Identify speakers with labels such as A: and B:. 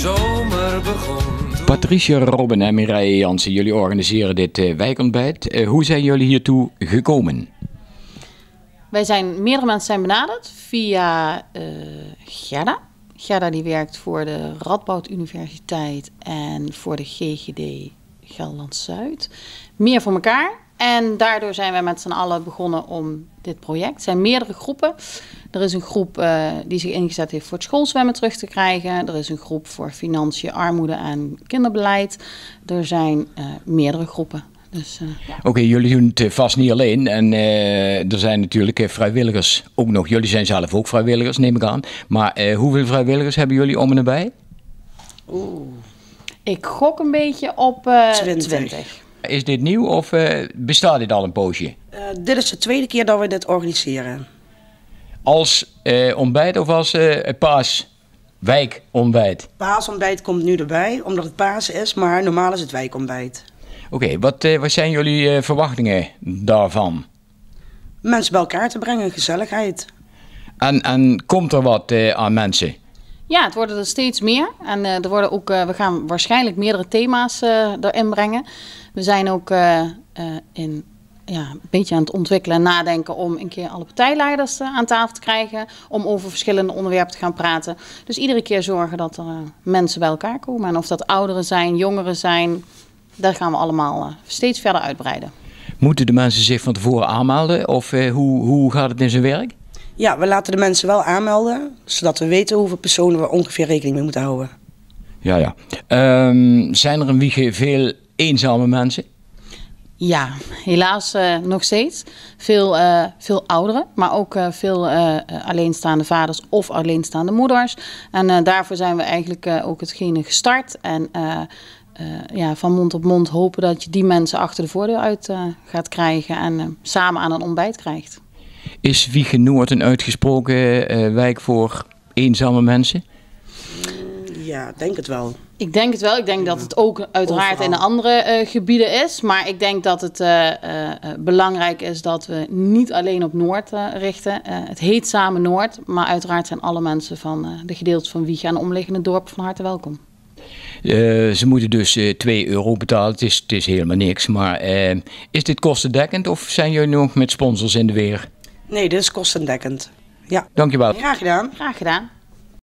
A: zomer begon. Patricia, Robben, en Mireille Jansen, jullie organiseren dit eh, wijkontbijt. Eh, hoe zijn jullie hiertoe gekomen?
B: Wij zijn, meerdere mensen zijn benaderd via uh, Gerda. Gerda die werkt voor de Radboud Universiteit en voor de GGD Gelderland-Zuid. Meer voor elkaar. En daardoor zijn wij met z'n allen begonnen om dit project. Er zijn meerdere groepen. Er is een groep eh, die zich ingezet heeft voor het schoolzwemmen terug te krijgen. Er is een groep voor financiën, armoede en kinderbeleid. Er zijn eh, meerdere groepen. Dus, eh,
A: Oké, jullie doen het vast niet alleen. En er zijn natuurlijk vrijwilligers ook nog. Jullie zijn zelf ook vrijwilligers, neem ik aan. Maar hoeveel vrijwilligers hebben jullie om en nabij?
B: Oeh. Ik gok een beetje op 20. 20.
A: Is dit nieuw of eh, bestaat dit al een poosje?
C: Eh, dit is de tweede keer dat we dit organiseren.
A: Als eh, ontbijt of als paas? Wijkontbijt.
C: Paasontbijt komt nu erbij, omdat het paas is, maar normaal is het wijkontbijt.
A: Oké, wat, wat zijn jullie verwachtingen daarvan? Mensen bij elkaar te brengen, gezelligheid. En, en komt er wat aan mensen?
B: Ja, het worden er steeds meer. En eh, er worden ook, eh, we gaan waarschijnlijk meerdere thema's eh, erin brengen. We zijn ook in, ja, een beetje aan het ontwikkelen en nadenken om een keer alle partijleiders aan tafel te krijgen. Om over verschillende onderwerpen te gaan praten. Dus iedere keer zorgen dat er mensen bij elkaar komen. En of dat ouderen zijn, jongeren zijn, daar gaan we allemaal steeds verder uitbreiden.
A: Moeten de mensen zich van tevoren aanmelden? Of hoe, hoe gaat het in zijn werk?
C: Ja, we laten de mensen wel aanmelden, zodat we weten hoeveel personen we ongeveer rekening mee moeten houden.
A: Ja, ja. Ehm, zijn er in Wiege veel eenzame mensen?
B: Ja, helaas eh, nog steeds. Veel, eh, veel ouderen, maar ook eh, veel alleenstaande vaders of alleenstaande moeders. En daarvoor zijn we eigenlijk ook hetgene gestart. En ja, van mond op mond hopen dat je die mensen achter de voordeur uit gaat krijgen en samen aan een ontbijt krijgt.
A: Is Wiegen Noord een uitgesproken eh, wijk voor eenzame mensen?
B: Ja,
C: denk het wel.
B: Ik denk het wel. Ik denk dat het ook uiteraard Overal. in andere eh, gebieden is. Maar ik denk dat het eh, belangrijk is dat we niet alleen op Noord richten. het heet samen Noord. Maar uiteraard zijn alle mensen van de gedeeltes van Wiegen en omliggende dorpen van harte welkom.
A: ze moeten dus 2 euro betalen. Het is, het is helemaal niks. Maar is dit kostendekkend of zijn jullie nog met sponsors in de weer?
C: Nee, dit is kostendekkend. Ja. Dankjewel. Graag gedaan. Graag gedaan.